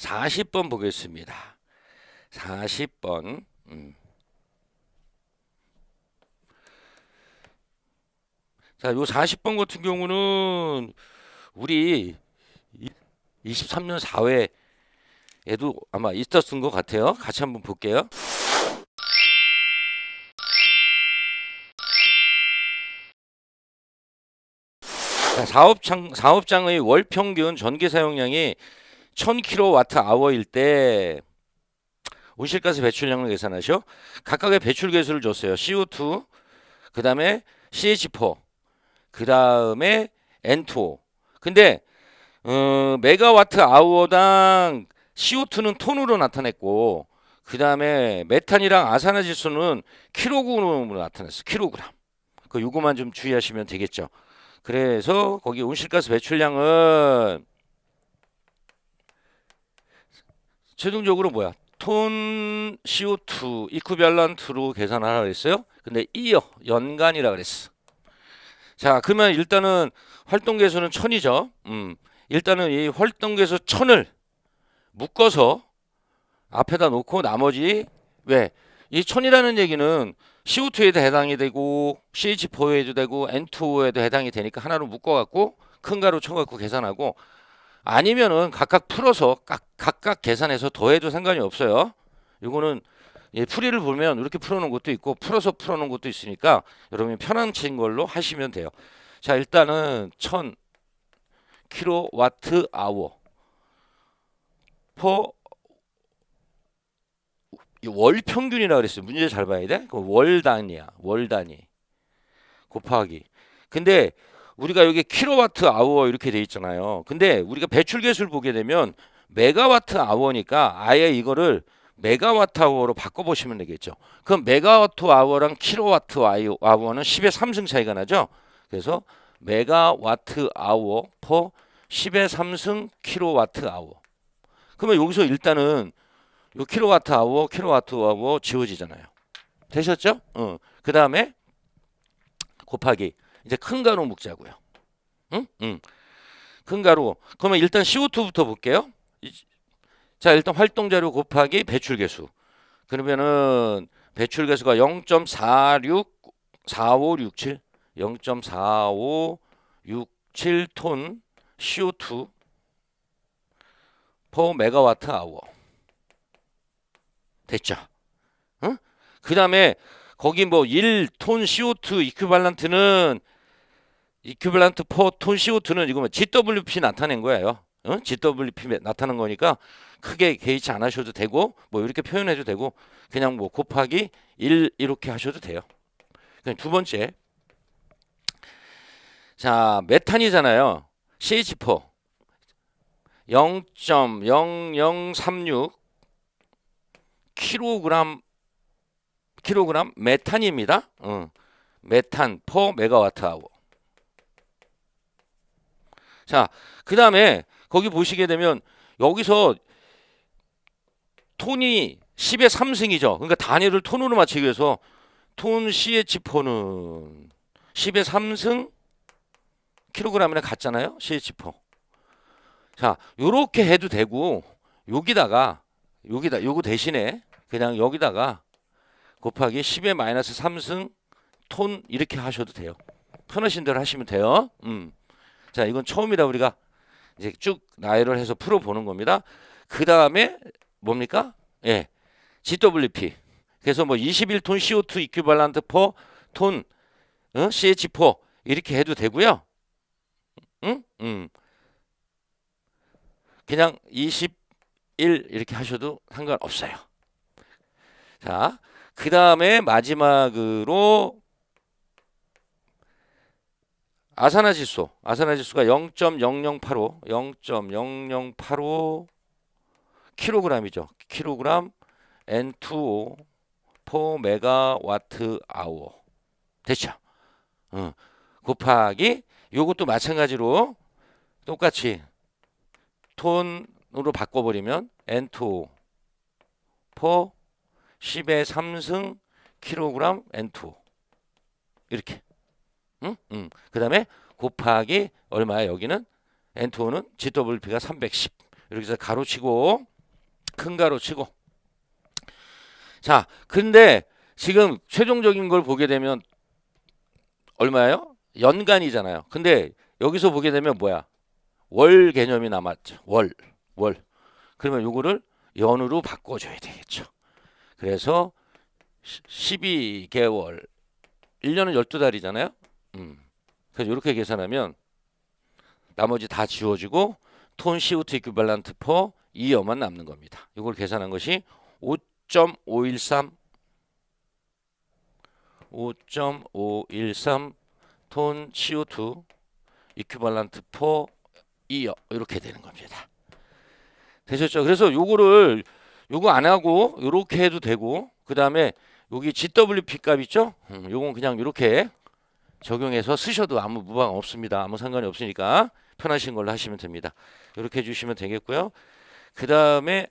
40번 보겠습니다. 40번. 음. 자, 요 40번 같은 경우는 우리 23년 4회에도 아마 있었던 것 같아요. 같이 한번 볼게요. 사업장, 사업장의 월 평균 전기 사용량이 1000kWh일 때 온실가스 배출량을 계산하죠. 각각의 배출 계수를 줬어요. CO2, 그 다음에 CH4, 그 다음에 N2. 근데 어, 메가와트 아워당 CO2는 톤으로 나타냈고 그 다음에 메탄이랑 아산화질소는 킬로그램으로 나타냈어. 킬로그램. 그 요거만 좀 주의하시면 되겠죠. 그래서 거기 온실가스 배출량은 최종적으로 뭐야? 톤 CO2 이쿠밸런트로 계산하라 그랬어요. 근데 이어 연간이라 그랬어. 자, 그러면 일단은 활동 계수는 천이죠. 음. 일단은 이 활동 계수 천을 묶어서 앞에다 놓고 나머지 왜? 이 천이라는 얘기는 CO2에도 해당이 되고 CH4에도 되고 N2O에도 해당이 되니까 하나로 묶어 갖고 큰 가로 쳐 갖고 계산하고 아니면은 각각 풀어서 각, 각각 계산해서 더해도 상관이 없어요. 이거는 예, 풀이를 보면 이렇게 풀어놓은 것도 있고 풀어서 풀어놓은 것도 있으니까 여러분이 편한 친 걸로 하시면 돼요. 자 일단은 1 킬로와트 아워 퍼월 평균이라 그랬어요. 문제 잘 봐야 돼. 그 월 단위야. 월 단위 곱하기. 근데 우리가 여기 킬로와트 아워 이렇게 돼 있잖아요. 근데 우리가 배출 계수를 보게 되면 메가와트 아워니까 아예 이거를 메가와트 아워로 바꿔 보시면 되겠죠. 그럼 메가와트 아워랑 킬로와트 아워는 10의 3승 차이가 나죠. 그래서 메가와트 아워 퍼 10의 3승 킬로와트 아워. 그러면 여기서 일단은 요 킬로와트 아워, 킬로와트 아워 지워지잖아요. 되셨죠? 어. 그 다음에 곱하기 이제 큰가로 묶자고요. 응? 응. 큰 가루. 그러면 일단 CO2부터 볼게요. 자, 일단 활동자료 곱하기 배출개수. 그러면은 배출개수가 0.464567 0.4567 톤 CO2 퍼 메가와트 아워. 됐죠? 응? 그 다음에 거기 뭐 1톤 CO2 이큐발란트는 이큐발란트 4톤 CO2는 이거 뭐 GWP 나타낸 거예요. 어? GWP 나타낸 거니까 크게 개의치 안 하셔도 되고 뭐 이렇게 표현해도 되고 그냥 뭐 곱하기 1 이렇게 하셔도 돼요. 그냥 두 번째. 자, 메탄이잖아요. CH4 0.0036킬로 킬로그램 메탄입니다. 어. 메탄 퍼 메가와트하고 자, 그 다음에 거기 보시게 되면 여기서 톤이 10의 3승이죠. 그러니까 단위를 톤으로 맞추기 위해서 톤 CH4는 10의 3승 킬로그램이나 같잖아요. CH4. 자, 요렇게 해도 되고 여기다가 여기다 요거 대신에 그냥 여기다가 곱하기 10의 마이너스 3승 톤 이렇게 하셔도 돼요. 편하신 대로 하시면 돼요. 음. 자, 이건 처음이라 우리가 이제 쭉 나열을 해서 풀어보는 겁니다. 그 다음에 뭡니까? 예, GWP. 그래서 뭐 21톤 CO2 이큐발란트 퍼 톤, 어? CH4 이렇게 해도 되고요. 응? 음. 그냥 21 이렇게 하셔도 상관없어요. 자, 그 다음에 마지막으로 아사나 지수, 아사나 지수가 0.0085, 0.0085 킬로그램이죠. 킬로그램 N2O 4 메가와트 아워 됐죠? 응. 곱하기 요것도 마찬가지로 똑같이 톤으로 바꿔버리면 N2O 4 10의 3승 킬로그램 N2 이렇게 응? 응. 그 다음에 곱하기 얼마야 여기는 N2는 GWP가 310 이렇게 해서 가로치고 큰 가로치고 자 근데 지금 최종적인 걸 보게 되면 얼마예요? 연간이잖아요 근데 여기서 보게 되면 뭐야 월 개념이 남았죠 월 월. 그러면 요거를 연으로 바꿔줘야 되겠죠 그래서 12개월 1년은 12달이잖아요. 음. 그래서 이렇게 계산하면 나머지 다 지워지고 톤 시우트 이큐발란트 퍼 2여만 남는 겁니다. 이걸 계산한 것이 5.513 5.513 톤 CO2 이큐발란트 퍼 2여 이렇게 되는 겁니다. 되셨죠? 그래서 요거를 요거 안 하고 요렇게 해도 되고 그 다음에 여기 GWP 값 있죠? 음, 요건 그냥 요렇게 적용해서 쓰셔도 아무 무방 없습니다. 아무 상관이 없으니까 편하신 걸로 하시면 됩니다. 이렇게 해주시면 되겠고요. 그 다음에